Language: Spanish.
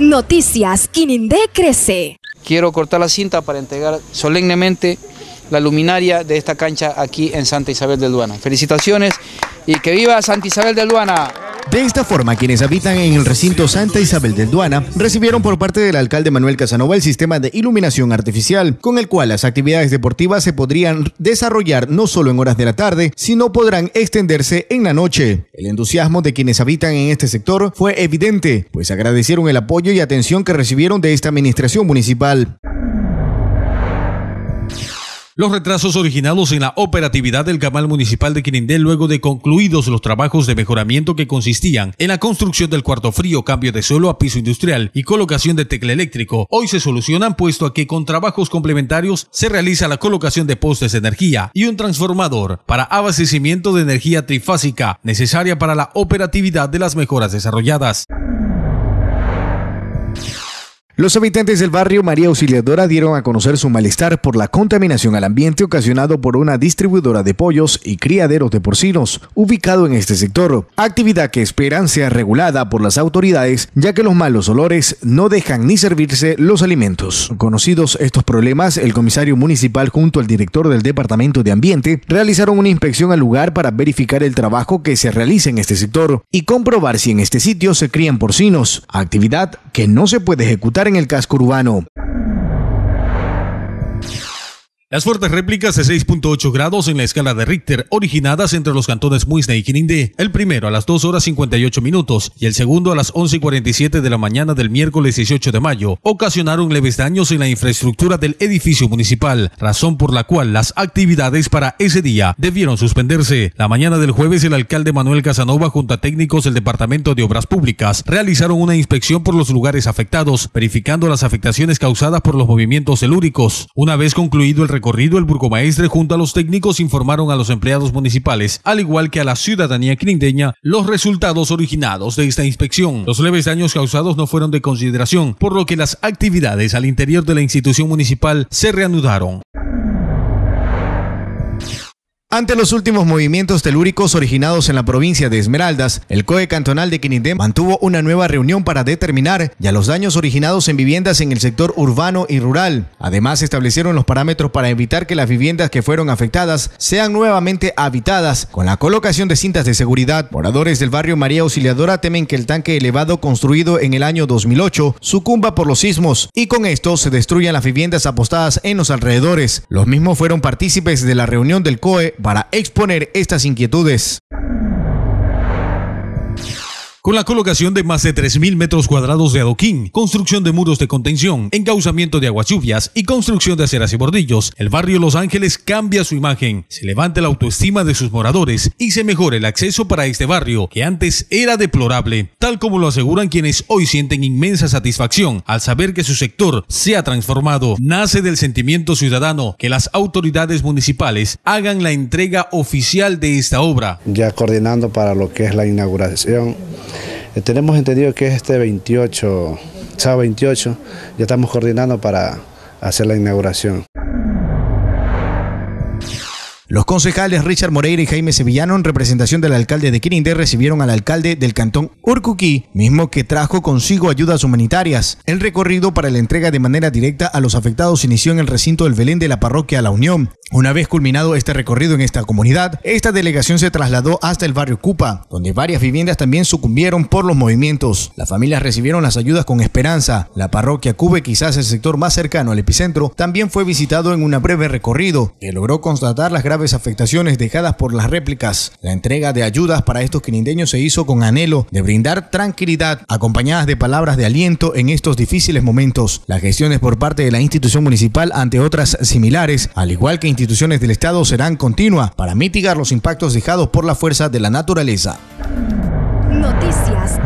Noticias Quinindé crece. Quiero cortar la cinta para entregar solemnemente la luminaria de esta cancha aquí en Santa Isabel del Duana. Felicitaciones y que viva Santa Isabel del Duana. De esta forma, quienes habitan en el recinto Santa Isabel del Duana recibieron por parte del alcalde Manuel Casanova el sistema de iluminación artificial, con el cual las actividades deportivas se podrían desarrollar no solo en horas de la tarde, sino podrán extenderse en la noche. El entusiasmo de quienes habitan en este sector fue evidente, pues agradecieron el apoyo y atención que recibieron de esta administración municipal. Los retrasos originados en la operatividad del Camal Municipal de Quirindé luego de concluidos los trabajos de mejoramiento que consistían en la construcción del cuarto frío, cambio de suelo a piso industrial y colocación de tecle eléctrico, hoy se solucionan puesto a que con trabajos complementarios se realiza la colocación de postes de energía y un transformador para abastecimiento de energía trifásica necesaria para la operatividad de las mejoras desarrolladas. Los habitantes del barrio María Auxiliadora dieron a conocer su malestar por la contaminación al ambiente ocasionado por una distribuidora de pollos y criaderos de porcinos ubicado en este sector, actividad que esperan sea regulada por las autoridades ya que los malos olores no dejan ni servirse los alimentos. Conocidos estos problemas, el comisario municipal junto al director del Departamento de Ambiente realizaron una inspección al lugar para verificar el trabajo que se realiza en este sector y comprobar si en este sitio se crían porcinos, actividad que no se puede ejecutar en el casco urbano. Las fuertes réplicas de 6.8 grados en la escala de Richter, originadas entre los cantones Muisne y Quirindé, el primero a las 2 horas 58 minutos y el segundo a las 11.47 de la mañana del miércoles 18 de mayo, ocasionaron leves daños en la infraestructura del edificio municipal, razón por la cual las actividades para ese día debieron suspenderse. La mañana del jueves, el alcalde Manuel Casanova, junto a técnicos del Departamento de Obras Públicas, realizaron una inspección por los lugares afectados, verificando las afectaciones causadas por los movimientos celúricos. Una vez concluido el recorrido, el burgomaestre junto a los técnicos informaron a los empleados municipales, al igual que a la ciudadanía crindeña, los resultados originados de esta inspección. Los leves daños causados no fueron de consideración, por lo que las actividades al interior de la institución municipal se reanudaron. Ante los últimos movimientos telúricos originados en la provincia de Esmeraldas, el COE cantonal de Quinindé mantuvo una nueva reunión para determinar ya los daños originados en viviendas en el sector urbano y rural. Además, establecieron los parámetros para evitar que las viviendas que fueron afectadas sean nuevamente habitadas con la colocación de cintas de seguridad. Moradores del barrio María Auxiliadora temen que el tanque elevado construido en el año 2008 sucumba por los sismos y con esto se destruyan las viviendas apostadas en los alrededores. Los mismos fueron partícipes de la reunión del COE para exponer estas inquietudes con la colocación de más de 3.000 metros cuadrados de adoquín, construcción de muros de contención, encauzamiento de aguas lluvias y construcción de aceras y bordillos, el barrio Los Ángeles cambia su imagen, se levanta la autoestima de sus moradores y se mejora el acceso para este barrio, que antes era deplorable, tal como lo aseguran quienes hoy sienten inmensa satisfacción al saber que su sector se ha transformado. Nace del sentimiento ciudadano que las autoridades municipales hagan la entrega oficial de esta obra. Ya coordinando para lo que es la inauguración eh, tenemos entendido que es este 28, sábado 28, ya estamos coordinando para hacer la inauguración. Los concejales Richard Moreira y Jaime Sevillano, en representación del alcalde de Quirindé, recibieron al alcalde del cantón Urcuquí, mismo que trajo consigo ayudas humanitarias. El recorrido para la entrega de manera directa a los afectados inició en el recinto del Belén de la parroquia La Unión. Una vez culminado este recorrido en esta comunidad, esta delegación se trasladó hasta el barrio Cupa, donde varias viviendas también sucumbieron por los movimientos. Las familias recibieron las ayudas con esperanza. La parroquia Cube, quizás el sector más cercano al epicentro, también fue visitado en un breve recorrido, que logró constatar las graves graves afectaciones dejadas por las réplicas. La entrega de ayudas para estos quinindeños se hizo con anhelo de brindar tranquilidad, acompañadas de palabras de aliento en estos difíciles momentos. Las gestiones por parte de la institución municipal ante otras similares, al igual que instituciones del Estado, serán continuas para mitigar los impactos dejados por la fuerza de la naturaleza. Noticias